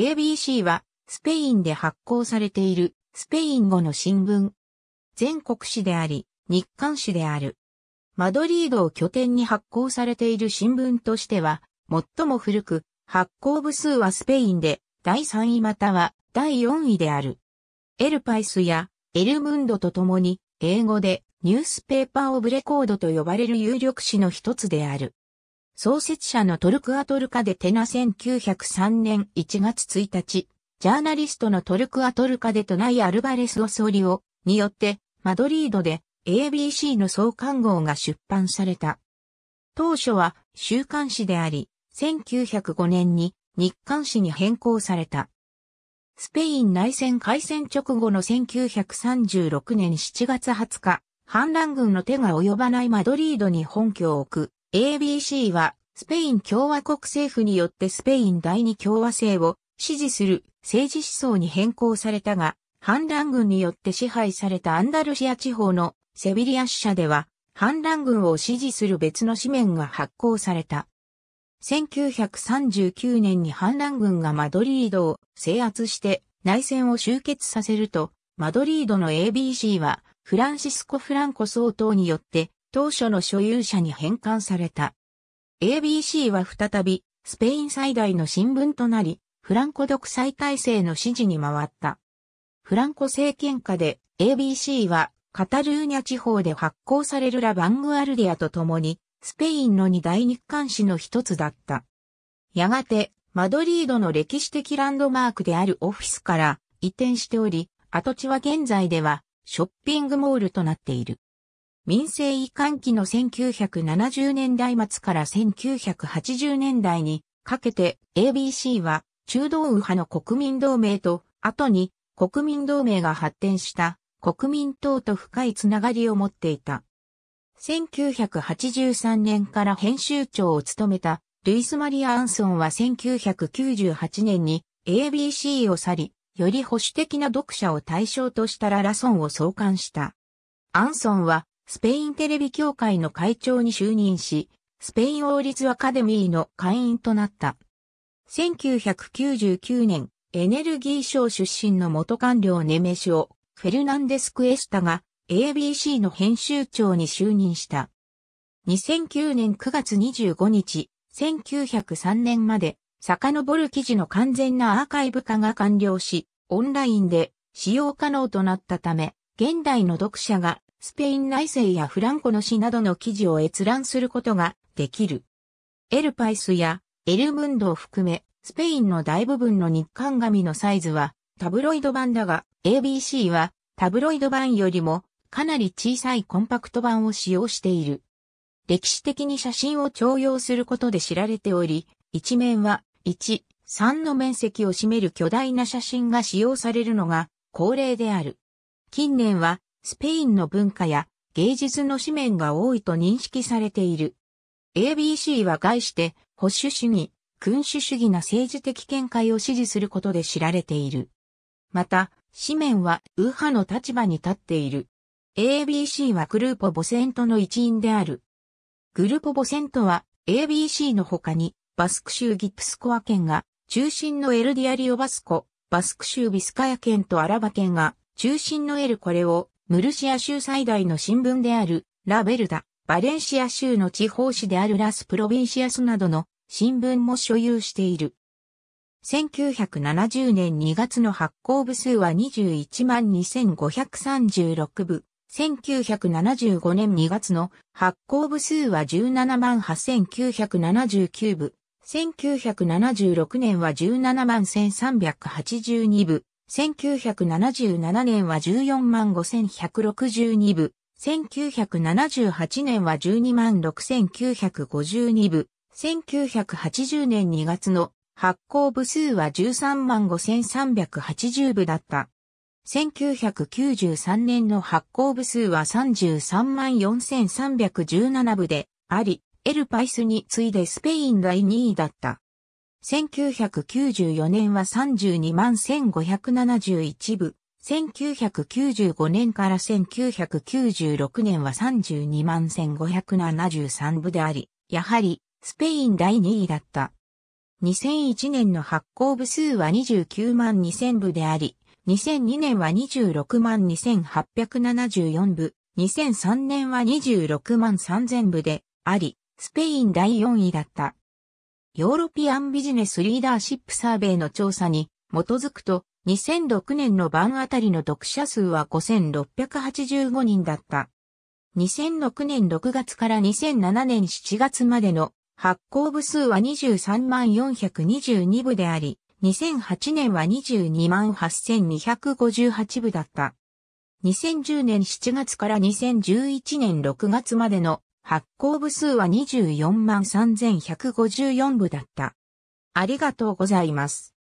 ABC はスペインで発行されているスペイン語の新聞。全国紙であり、日刊紙である。マドリードを拠点に発行されている新聞としては、最も古く、発行部数はスペインで、第3位または第4位である。エルパイスやエルムンドと共に、英語でニュースペーパーオブレコードと呼ばれる有力紙の一つである。創設者のトルクアトルカでテナ1903年1月1日、ジャーナリストのトルクアトルカデトナイ・アルバレス・オソリオによって、マドリードで ABC の創刊号が出版された。当初は週刊誌であり、1905年に日刊誌に変更された。スペイン内戦開戦直後の1936年7月20日、反乱軍の手が及ばないマドリードに本拠を置く ABC は、スペイン共和国政府によってスペイン第二共和制を支持する政治思想に変更されたが、反乱軍によって支配されたアンダルシア地方のセビリア支社では、反乱軍を支持する別の紙面が発行された。1939年に反乱軍がマドリードを制圧して内戦を終結させると、マドリードの ABC はフランシスコ・フランコ総統によって当初の所有者に返還された。ABC は再び、スペイン最大の新聞となり、フランコ独裁体制の支持に回った。フランコ政権下で ABC はカタルーニャ地方で発行されるラ・バングアルディアと共に、スペインの二大日刊誌の一つだった。やがて、マドリードの歴史的ランドマークであるオフィスから移転しており、跡地は現在ではショッピングモールとなっている。民政移管期の1970年代末から1980年代にかけて ABC は中道右派の国民同盟と後に国民同盟が発展した国民党と深いつながりを持っていた。1983年から編集長を務めたルイス・マリア・アンソンは1998年に ABC を去り、より保守的な読者を対象としたララソンを創刊した。アンソンはスペインテレビ協会の会長に就任し、スペイン王立アカデミーの会員となった。1999年、エネルギー省出身の元官僚ネメシオ、フェルナンデス・クエスタが ABC の編集長に就任した。2009年9月25日、1903年まで遡る記事の完全なアーカイブ化が完了し、オンラインで使用可能となったため、現代の読者がスペイン内政やフランコの詩などの記事を閲覧することができる。エルパイスやエルムンドを含め、スペインの大部分の日刊紙のサイズはタブロイド版だが、ABC はタブロイド版よりもかなり小さいコンパクト版を使用している。歴史的に写真を徴用することで知られており、一面は1、3の面積を占める巨大な写真が使用されるのが恒例である。近年はスペインの文化や芸術の紙面が多いと認識されている。ABC は概して保守主義、君主主義な政治的見解を支持することで知られている。また、紙面は右派の立場に立っている。ABC はグルーポ・ボセントの一員である。グルーポ・ボセントは ABC の他にバスク州ギプスコア県が中心のエルディアリオバスコ、バスク州ビスカヤ県とアラバ県が中心のエルコレをムルシア州最大の新聞であるラ・ベルダ、バレンシア州の地方紙であるラス・プロビンシアスなどの新聞も所有している。1970年2月の発行部数は21万2536部。1975年2月の発行部数は17万8979部。1976年は17万1382部。1977年は14 5162部、1978年は12 6952部、1980年2月の発行部数は13 5380部だった。1993年の発行部数は33 4317部であり、エルパイスに次いでスペイン第2位だった。1994年は32万1571部、1995年から1996年は32万1573部であり、やはりスペイン第2位だった。2001年の発行部数は29万2000部であり、2002年は26万2874部、2003年は26万3000部であり、スペイン第4位だった。ヨーロピアンビジネスリーダーシップサーベイの調査に基づくと、2006年の晩あたりの読者数は5685人だった。2006年6月から2007年7月までの発行部数は23422部であり、2008年は228,258部だった。2010年7月から2011年6月までの発行部数は24万3154部だった。ありがとうございます。